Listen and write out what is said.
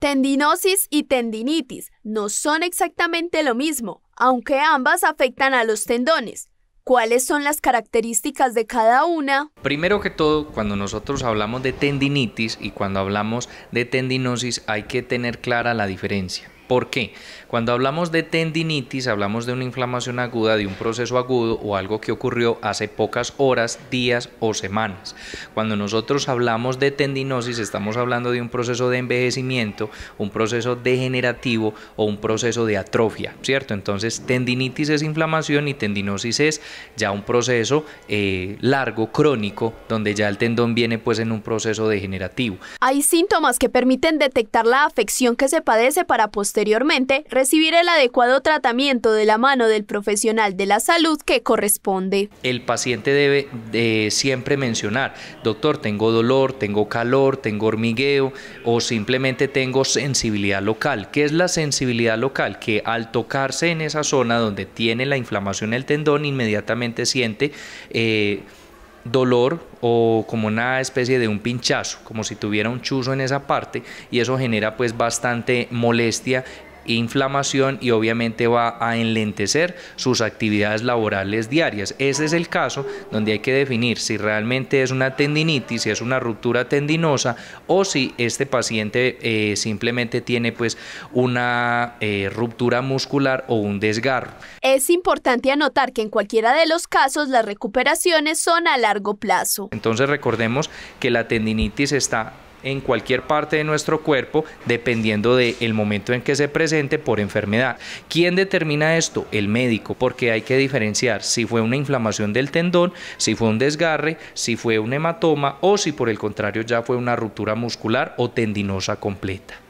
Tendinosis y tendinitis no son exactamente lo mismo, aunque ambas afectan a los tendones. ¿Cuáles son las características de cada una? Primero que todo, cuando nosotros hablamos de tendinitis y cuando hablamos de tendinosis hay que tener clara la diferencia. ¿Por qué? Cuando hablamos de tendinitis, hablamos de una inflamación aguda, de un proceso agudo o algo que ocurrió hace pocas horas, días o semanas. Cuando nosotros hablamos de tendinosis, estamos hablando de un proceso de envejecimiento, un proceso degenerativo o un proceso de atrofia, ¿cierto? Entonces, tendinitis es inflamación y tendinosis es ya un proceso eh, largo, crónico, donde ya el tendón viene pues en un proceso degenerativo. Hay síntomas que permiten detectar la afección que se padece para posteriormente Posteriormente, recibir el adecuado tratamiento de la mano del profesional de la salud que corresponde. El paciente debe eh, siempre mencionar, doctor, tengo dolor, tengo calor, tengo hormigueo o simplemente tengo sensibilidad local. ¿Qué es la sensibilidad local? Que al tocarse en esa zona donde tiene la inflamación el tendón, inmediatamente siente... Eh, dolor o como una especie de un pinchazo, como si tuviera un chuzo en esa parte y eso genera pues bastante molestia inflamación y obviamente va a enlentecer sus actividades laborales diarias. Ese es el caso donde hay que definir si realmente es una tendinitis, si es una ruptura tendinosa o si este paciente eh, simplemente tiene pues una eh, ruptura muscular o un desgarro. Es importante anotar que en cualquiera de los casos las recuperaciones son a largo plazo. Entonces recordemos que la tendinitis está en cualquier parte de nuestro cuerpo dependiendo del momento en que se presente por enfermedad. ¿Quién determina esto? El médico, porque hay que diferenciar si fue una inflamación del tendón, si fue un desgarre, si fue un hematoma o si por el contrario ya fue una ruptura muscular o tendinosa completa.